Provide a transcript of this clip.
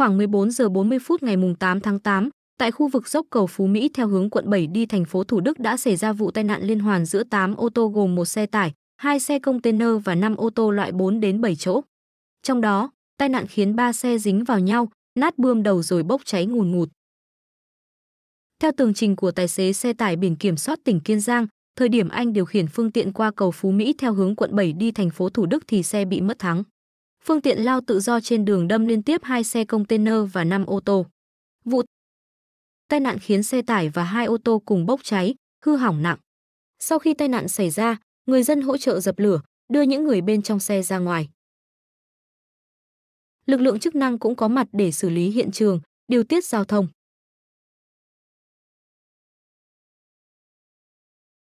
Khoảng 14 giờ 40 phút ngày 8 tháng 8, tại khu vực dốc cầu Phú Mỹ theo hướng quận 7 đi thành phố Thủ Đức đã xảy ra vụ tai nạn liên hoàn giữa 8 ô tô gồm một xe tải, hai xe container và 5 ô tô loại 4 đến 7 chỗ. Trong đó, tai nạn khiến 3 xe dính vào nhau, nát bươm đầu rồi bốc cháy ngùn ngụt. Theo tường trình của tài xế xe tải biển kiểm soát tỉnh Kiên Giang, thời điểm anh điều khiển phương tiện qua cầu Phú Mỹ theo hướng quận 7 đi thành phố Thủ Đức thì xe bị mất thắng. Phương tiện lao tự do trên đường đâm liên tiếp hai xe container và 5 ô tô. Vụ tai nạn khiến xe tải và hai ô tô cùng bốc cháy, hư hỏng nặng. Sau khi tai nạn xảy ra, người dân hỗ trợ dập lửa, đưa những người bên trong xe ra ngoài. Lực lượng chức năng cũng có mặt để xử lý hiện trường, điều tiết giao thông.